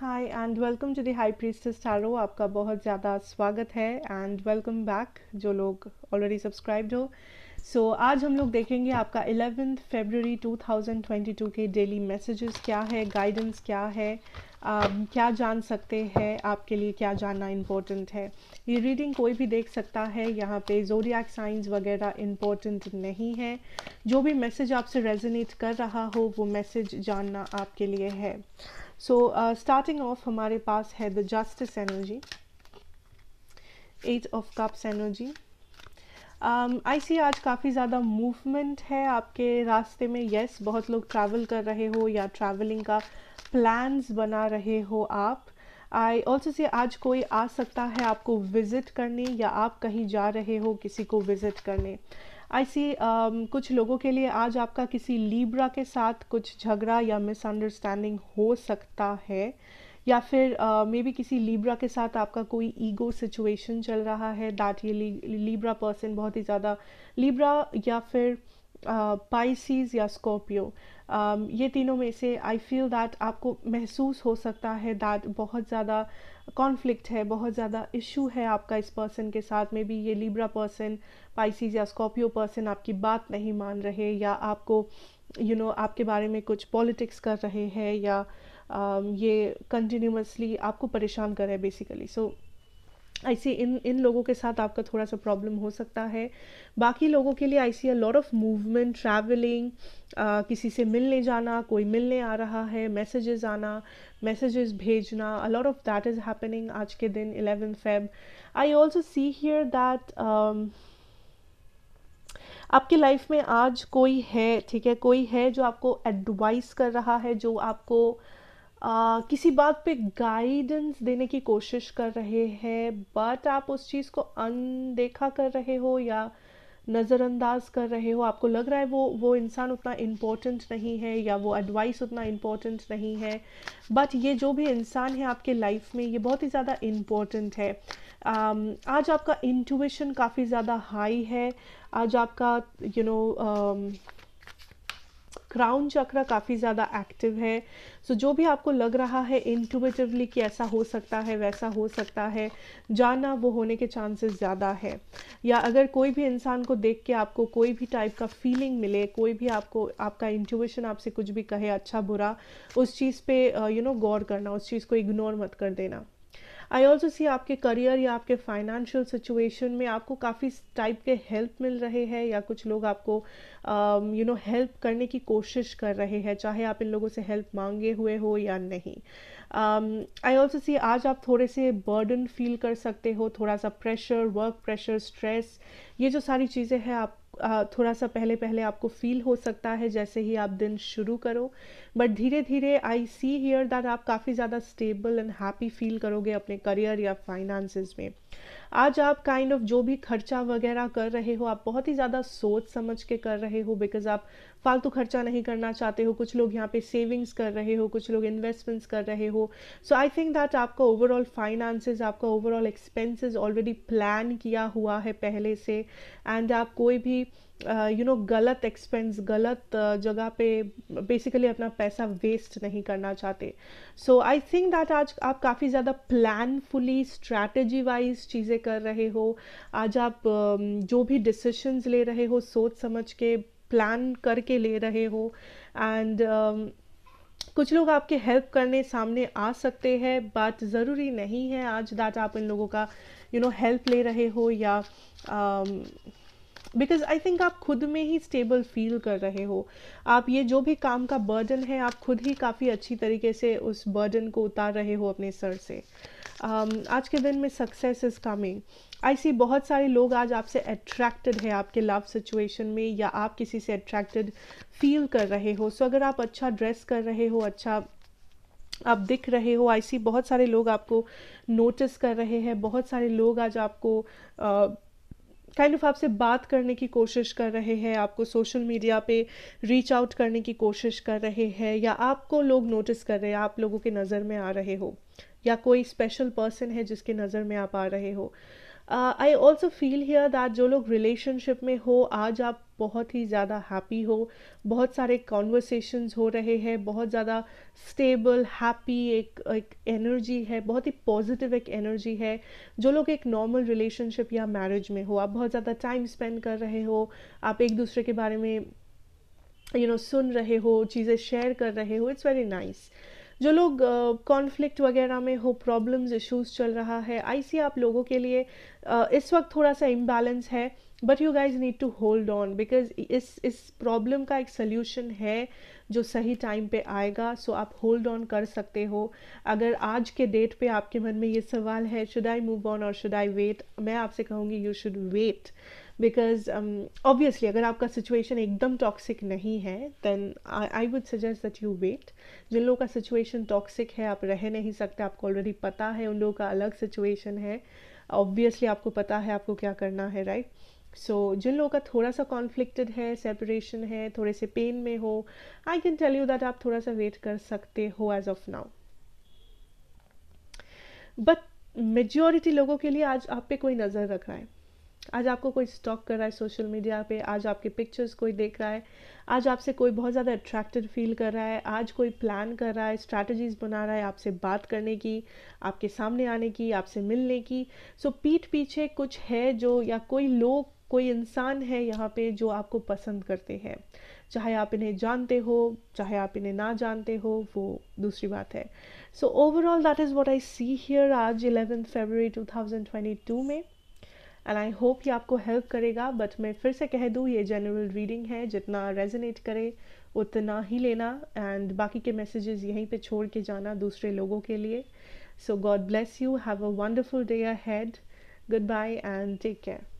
Hi and welcome to the high priestess tarot आपका बहुत ज़्यादा स्वागत है एंड वेलकम बैक जो लोग ऑलरेडी सब्सक्राइब्ड हो सो so, आज हम लोग देखेंगे आपका 11 फेबररी 2022 के डेली मैसेजेस क्या है गाइडेंस क्या है um, क्या जान सकते हैं आपके लिए क्या जानना इम्पोर्टेंट है ये रीडिंग कोई भी देख सकता है यहाँ पे जोरियाक साइंस वगैरह इम्पोर्टेंट नहीं है जो भी मैसेज आपसे रेजोनेट कर रहा हो वो मैसेज जानना आपके लिए है सो स्टार्टिंग ऑफ हमारे पास है the justice energy eight of cups energy I see आज काफ़ी ज़्यादा मूवमेंट है आपके रास्ते में येस yes, बहुत लोग ट्रैवल कर रहे हो या ट्रैवलिंग का प्लान्स बना रहे हो आप आई ऑल्सो से आज कोई आ सकता है आपको विज़िट करने या आप कहीं जा रहे हो किसी को विज़िट करने आई सी um, कुछ लोगों के लिए आज आपका किसी लीब्रा के साथ कुछ झगड़ा या मिसअंडरस्टैंडिंग हो सकता है या फिर मे uh, बी किसी लीब्रा के साथ आपका कोई ईगो सिचुएशन चल रहा है दैट ये लीब्रा पर्सन बहुत ही ज़्यादा लीब्रा या फिर पाइसीज या स्कॉर्पियो ये तीनों में से आई फील दैट आपको महसूस हो सकता है दैट बहुत ज़्यादा कॉन्फ्लिक्ट है बहुत ज़्यादा इशू है आपका इस पर्सन के साथ में भी ये लिब्रा पर्सन पाइसीज या स्कॉर्पियो पर्सन आपकी बात नहीं मान रहे या आपको यू you नो know, आपके बारे में कुछ पॉलिटिक्स कर रहे हैं या ये कंटिन्यूसली आपको परेशान कर रहे हैं बेसिकली सो so, ऐसे इन इन लोगों के साथ आपका थोड़ा सा प्रॉब्लम हो सकता है बाकी लोगों के लिए I see lot of movement travelling किसी से मिलने जाना कोई मिलने आ रहा है मैसेजेस आना मैसेजेस भेजना a lot of that is happening आज के दिन eleven Feb I also see here that आपकी लाइफ में आज कोई है ठीक है कोई है जो आपको एडवाइस कर रहा है जो आपको uh, आ, किसी बात पे गाइडेंस देने की कोशिश कर रहे हैं बट आप उस चीज़ को अनदेखा कर रहे हो या नज़रअंदाज कर रहे हो आपको लग रहा है वो वो इंसान उतना इम्पोर्टेंट नहीं है या वो एडवाइस उतना इम्पोर्टेंट नहीं है बट ये जो भी इंसान है आपके लाइफ में ये बहुत ही ज़्यादा इम्पोर्टेंट है um, आज आपका इंटुएशन काफ़ी ज़्यादा हाई है आज आपका you you know know, um, crown chakra काफ़ी ज़्यादा एक्टिव है सो so, जो भी आपको लग रहा है इंटूबेटिवली कि ऐसा हो सकता है वैसा हो सकता है जाना वो होने के चांसेस ज़्यादा है या अगर कोई भी इंसान को देख के आपको कोई भी टाइप का फीलिंग मिले कोई भी आपको आपका इंटूबेशन आपसे कुछ भी कहे अच्छा बुरा उस चीज़ पे यू uh, नो गौर करना उस चीज़ को इग्नोर मत कर देना आई ऑल्सो सी आपके करियर या आपके फाइनेंशियल सिचुएशन में आपको काफ़ी टाइप के हेल्प मिल रहे हैं या कुछ लोग आपको यू नो हेल्प करने की कोशिश कर रहे हैं चाहे आप इन लोगों से हेल्प मांगे हुए हो या नहीं आई ऑल्सो सी आज आप थोड़े से बर्डन फील कर सकते हो थोड़ा सा प्रेशर वर्क प्रेशर स्ट्रेस ये जो सारी चीज़ें हैं आप थोड़ा सा पहले पहले आपको फील हो सकता है जैसे ही आप दिन शुरू करो बट धीरे धीरे आई सी हियर दैट आप काफ़ी ज़्यादा स्टेबल एंड हैप्पी फील करोगे अपने करियर या फाइनेंसेस में आज आप काइंड kind ऑफ of जो भी खर्चा वगैरह कर रहे हो आप बहुत ही ज़्यादा सोच समझ के कर रहे हो बिकॉज आप फालतू खर्चा नहीं करना चाहते हो कुछ लोग यहाँ पे सेविंग्स कर रहे हो कुछ लोग इन्वेस्टमेंट्स कर रहे हो सो आई थिंक दैट आपका ओवरऑल फाइनेंसेस आपका ओवरऑल एक्सपेंसेस ऑलरेडी प्लान किया हुआ है पहले से एंड आप कोई भी यू uh, नो गलत एक्सपेंस गलत uh, जगह पे बेसिकली अपना पैसा वेस्ट नहीं करना चाहते सो आई थिंक दैट आज आप काफ़ी ज़्यादा प्लानफुली स्ट्रैटेजी वाइज चीज़ें कर रहे हो आज आप um, जो भी डिसीशंस ले रहे हो सोच समझ के प्लान करके ले रहे हो एंड um, कुछ लोग आपके हेल्प करने सामने आ सकते हैं बट ज़रूरी नहीं है आज दैट आप इन लोगों का यू नो हेल्प ले रहे हो या um, बिकॉज आई थिंक आप खुद में ही स्टेबल फील कर रहे हो आप ये जो भी काम का बर्डन है आप खुद ही काफ़ी अच्छी तरीके से उस बर्डन को उतार रहे हो अपने सर से um, आज के दिन में success is coming I see बहुत सारे लोग आज आपसे अट्रैक्टेड है आपके लव सिचुएशन में या आप किसी से अट्रैक्टेड फील कर रहे हो सो so, अगर आप अच्छा ड्रेस कर रहे हो अच्छा आप दिख रहे हो आई सी बहुत सारे लोग आपको नोटिस कर रहे हैं बहुत सारे लोग आज आपको uh, काइंड ऑफ आपसे बात करने की कोशिश कर रहे हैं आपको सोशल मीडिया पे रीच आउट करने की कोशिश कर रहे हैं या आपको लोग नोटिस कर रहे हैं आप लोगों के नज़र में आ रहे हो या कोई स्पेशल पर्सन है जिसके नज़र में आप आ रहे हो I also feel here that जो लोग रिलेशनशिप में हो आज आप बहुत ही ज़्यादा हैप्पी हो बहुत सारे कॉन्वर्सेशंस हो रहे हैं बहुत ज़्यादा स्टेबल हैप्पी एक एक एनर्जी है बहुत ही पॉजिटिव एक एनर्जी है जो लोग एक नॉर्मल रिलेशनशिप या मैरिज में हो आप बहुत ज़्यादा टाइम स्पेंड कर रहे हो आप एक दूसरे के बारे में यू you नो know, सुन रहे हो चीज़ें शेयर कर रहे हो इट्स वेरी नाइस जो लोग कॉन्फ्लिक्ट uh, वगैरह में हो प्रॉब्लम्स इश्यूज चल रहा है आई सी आप लोगों के लिए Uh, इस वक्त थोड़ा सा इम्बैलेंस है but you guys need to hold on because इस इस प्रॉब्लम का एक सल्यूशन है जो सही टाइम पे आएगा सो so आप होल्ड ऑन कर सकते हो अगर आज के डेट पे आपके मन में ये सवाल है शुड आई मूव ऑन और शुड आई वेट मैं आपसे कहूँगी you should wait because obviously अगर आपका सिचुएशन एकदम टॉक्सिक नहीं है then I would suggest that you wait जिन लोगों का सिचुएशन टॉक्सिक है आप रह नहीं सकते आपको ऑलरेडी पता है उन लोगों का अलग सिचुएशन है ऑब्वियसली आपको पता है आपको क्या करना है राइट right? सो so, जिन लोगों का थोड़ा सा कॉन्फ्लिक्टेड है सेपरेशन है थोड़े से पेन में हो I can tell you that आप थोड़ा सा वेट कर सकते हो as of now but majority लोगों के लिए आज आप पे कोई नज़र रख रहा है आज आपको कोई स्टॉक कर रहा है सोशल मीडिया पे आज आपके पिक्चर्स कोई देख रहा है आज आपसे कोई बहुत ज़्यादा अट्रैक्टिव फील कर रहा है आज कोई प्लान कर रहा है स्ट्रैटेजीज बना रहा है आपसे बात करने की आपके सामने आने की आपसे मिलने की सो so, पीठ पीछे कुछ है जो या कोई लोग कोई इंसान है यहाँ पे जो आपको पसंद करते हैं चाहे आप इन्हें जानते हो चाहे आप इन्हें ना जानते हो वो दूसरी बात है so overall that is what I see here आज थाउजेंड ट्वेंटी टू में एंड आई होप ये आपको हेल्प करेगा बट मैं फिर से कह दूँ ये जनरल रीडिंग है जितना रेजनेट करे उतना ही लेना एंड बाकी के मैसेजेस यहीं पे छोड़ के जाना दूसरे लोगों के लिए so God bless you have a wonderful day a had goodbye and take care